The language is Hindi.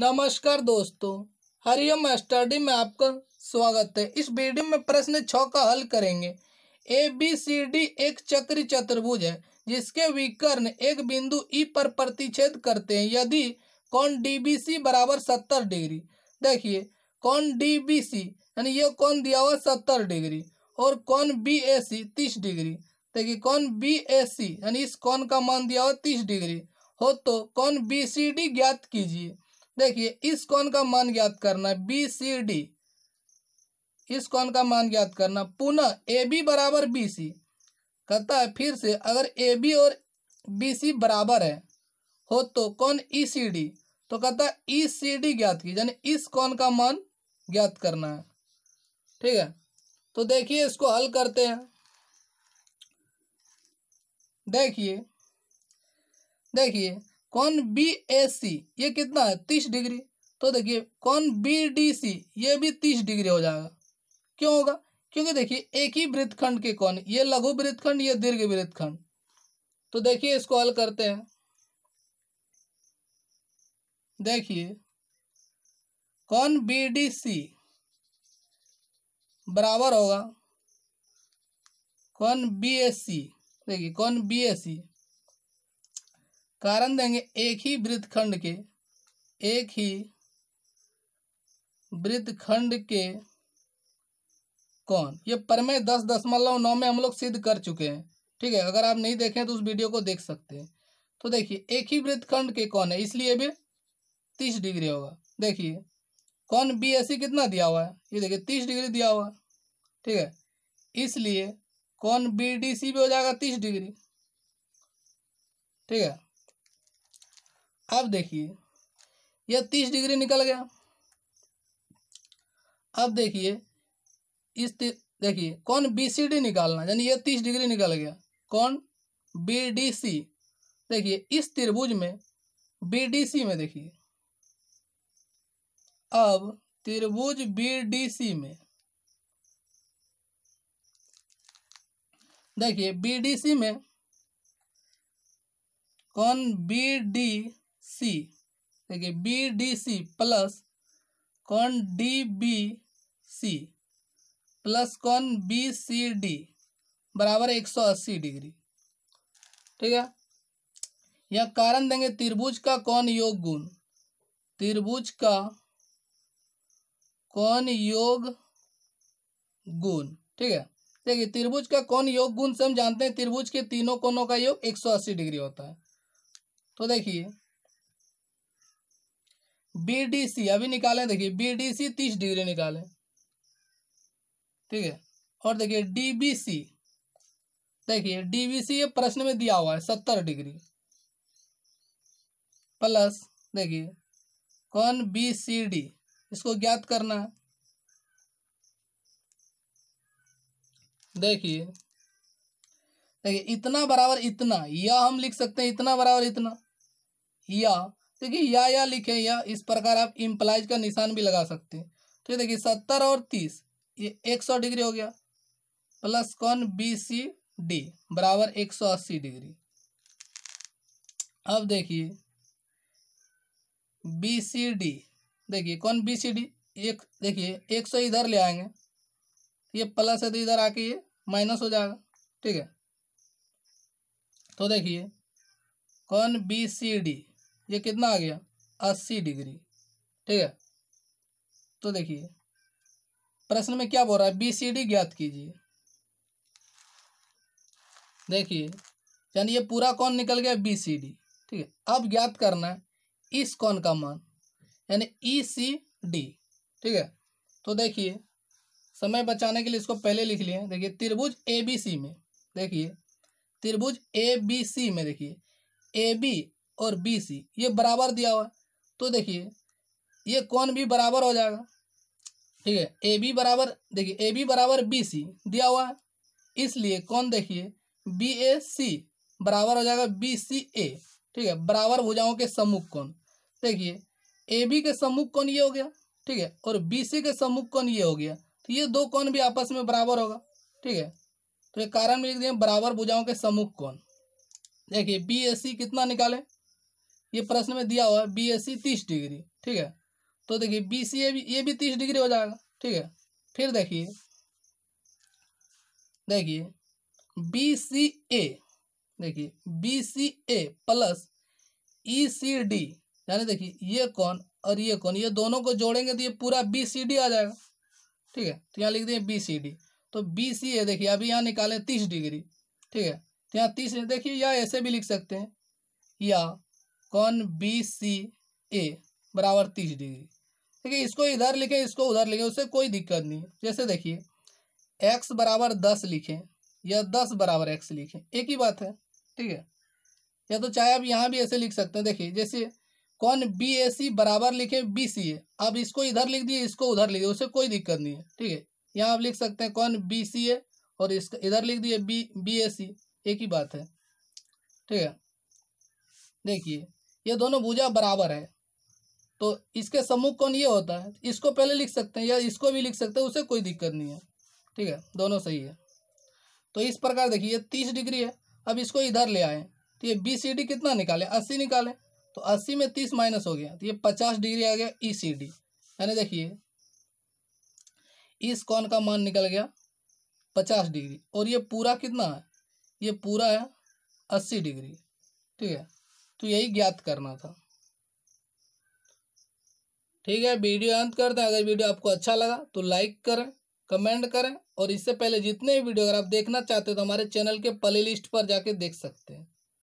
नमस्कार दोस्तों हरिओम स्टडी में आपका स्वागत है इस वीडियो में प्रश्न छ का हल करेंगे ए बी सी डी एक चक्री चतुर्भुज है जिसके विकर्ण एक बिंदु ई e पर प्रतिच्छेद करते हैं यदि कौन डी बी सी बराबर सत्तर डिग्री देखिए कौन डी बी सी यानी ये कौन दिया हुआ सत्तर डिग्री और कौन बी ए सी तीस डिग्री देखिए कौन बी ए सी यानी इस कौन का मान दिया हुआ तीस डिग्री हो तो कौन बी सी डी ज्ञात कीजिए देखिए इस कौन का मान ज्ञात करना बी सी डी इस कौन का मान ज्ञात करना पुनः ए बी बराबर बी सी कहता है फिर से अगर ए बी और बी सी बराबर है हो तो कौन ई सी डी तो कहता है ई सी डी ज्ञात की यानी इस कौन का मान ज्ञात करना है ठीक है तो देखिए इसको हल करते हैं देखिए देखिए कौन बी ए सी ये कितना है तीस डिग्री तो देखिए कौन बी डी सी ये भी तीस डिग्री हो जाएगा क्यों होगा क्योंकि देखिए एक ही वृत्तखंड के कौन ये लघु वृत्तखंड ये दीर्घ वृत्तखंड तो देखिए इसको हल करते हैं देखिए कौन बी डी सी बराबर होगा कौन बी एस सी देखिए कौन बी एस सी कारण देंगे एक ही वृत्तखंड के एक ही वृत्तखंड के कौन ये परमेय दस दशमलव नौ में हम लोग सिद्ध कर चुके हैं ठीक है अगर आप नहीं देखें तो उस वीडियो को देख सकते हैं तो देखिए एक ही वृत्तखंड के कौन है इसलिए भी तीस डिग्री होगा देखिए कौन बी एस सी कितना दिया हुआ है ये देखिए तीस डिग्री दिया हुआ ठीक है इसलिए कौन बी डी सी भी हो जाएगा तीस डिग्री ठीक है अब देखिए यह तीस डिग्री निकल गया अब देखिए इस देखिए कौन बी सी डी निकालना यानी यह तीस डिग्री निकल गया कौन बी डी सी देखिए इस त्रिभुज में बी डी सी में देखिए अब त्रिभुज बी डी सी में देखिए बी डी सी में कौन बी डी सी देखिए बी डी सी प्लस कौन डी बी सी प्लस कौन बी सी डी बराबर एक सौ अस्सी डिग्री ठीक है यह कारण देंगे त्रिभुज का कौन योग गुण त्रिभुज का कौन योग गुण ठीक है देखिए त्रिभुज का कौन योग गुण से हम जानते हैं त्रिभुज के तीनों कोनों का योग 180 डिग्री होता है तो देखिए बी डी सी अभी निकालें देखिए बी डी सी तीस डिग्री निकालें ठीक है और देखिए डी बी सी देखिए डी बी सी ये प्रश्न में दिया हुआ है सत्तर डिग्री प्लस देखिए कौन बी सी डी इसको ज्ञात करना है देखिए देखिए इतना बराबर इतना या हम लिख सकते हैं इतना बराबर इतना या देखिए या या लिखे या इस प्रकार आप इम्प्लाइज का निशान भी लगा सकते हैं तो ये देखिए सत्तर और तीस ये एक सौ डिग्री हो गया प्लस कौन बी सी डी बराबर एक सौ अस्सी डिग्री अब देखिए बी सी डी देखिए कौन बी सी डी एक देखिए एक सौ इधर ले आएंगे ये प्लस है तो इधर आके ये माइनस हो जाएगा ठीक है तो देखिए कौन बी सी डी ये कितना आ गया अस्सी डिग्री ठीक है तो देखिए प्रश्न में क्या बोल रहा है बी सी डी ज्ञात कीजिए देखिए यानी ये पूरा कौन निकल गया बी सी डी ठीक है अब ज्ञात करना है इस कौन का मान यानी ई सी डी ठीक है तो देखिए समय बचाने के लिए इसको पहले लिख लिए देखिए त्रिभुज ए बी सी में देखिए त्रिभुज ए बी सी में देखिए ए बी और बी सी ये बराबर दिया हुआ है तो देखिए ये कौन भी बराबर हो जाएगा ठीक है ए बी बराबर देखिए ए बी बराबर बी सी दिया हुआ है इसलिए कौन देखिए बी ए सी बराबर हो जाएगा बी सी ए ठीक है बराबर भुजाओं के सम्मुख कौन देखिए ए बी के सम्मुख कौन ये हो गया ठीक है और बी सी के सम्मुख कौन ये हो गया तो ये दो कौन भी आपस में बराबर होगा ठीक है तो ये कारण में लिख दिए बराबर भुजाओं के सम्मुख कौन देखिए बी ए सी कितना निकाले ये प्रश्न में दिया हुआ है बी एस सी तीस डिग्री ठीक है तो देखिए बी सी ए भी ये भी तीस डिग्री हो जाएगा ठीक है फिर देखिए देखिए बी सी ए देखिए B C A plus E C D यानी देखिए ये कौन और ये कौन ये दोनों को जोड़ेंगे तो ये पूरा बी सी डी आ जाएगा ठीक है तो यहाँ लिख दिए बी सी डी तो बी सी ए देखिए अभी यहाँ निकालें तीस डिग्री ठीक है तो यहाँ तीस देखिए या ऐसे भी लिख सकते हैं या कौन बी सी ए बराबर तीस डिग्री ठीक है इसको इधर लिखें इसको उधर लिखें उससे कोई दिक्कत नहीं है जैसे देखिए एक्स बराबर दस लिखें या दस बराबर एक्स लिखें एक ही बात है ठीक है या तो चाहे आप यहाँ भी ऐसे लिख सकते हैं देखिए जैसे कौन बी ए सी बराबर लिखें बी सी ए अब इसको इधर लिख दिए इसको उधर लिख दिए उससे कोई दिक्कत नहीं है ठीक है यहाँ आप लिख सकते हैं कौन बी सी ए और इसका इधर लिख दिए बी बी ए सी एक ही बात है ठीक है देखिए ये दोनों भुजा बराबर है तो इसके सम्मुख कौन ये होता है इसको पहले लिख सकते हैं या इसको भी लिख सकते हैं उसे कोई दिक्कत नहीं है ठीक है दोनों सही है तो इस प्रकार देखिए ये तीस डिग्री है अब इसको इधर ले आए तो ये बी सी डी कितना निकालें अस्सी निकालें तो अस्सी में तीस माइनस हो गया तो ये पचास डिग्री आ गया ई सी डी यानी देखिए इस कौन का मान निकल गया पचास डिग्री और ये पूरा कितना है ये पूरा है अस्सी डिग्री ठीक है तो यही ज्ञात करना था ठीक है वीडियो अंत करते हैं अगर वीडियो आपको अच्छा लगा तो लाइक करें कमेंट करें और इससे पहले जितने भी वीडियो अगर आप देखना चाहते हो तो हमारे चैनल के प्ले लिस्ट पर जाके देख सकते हैं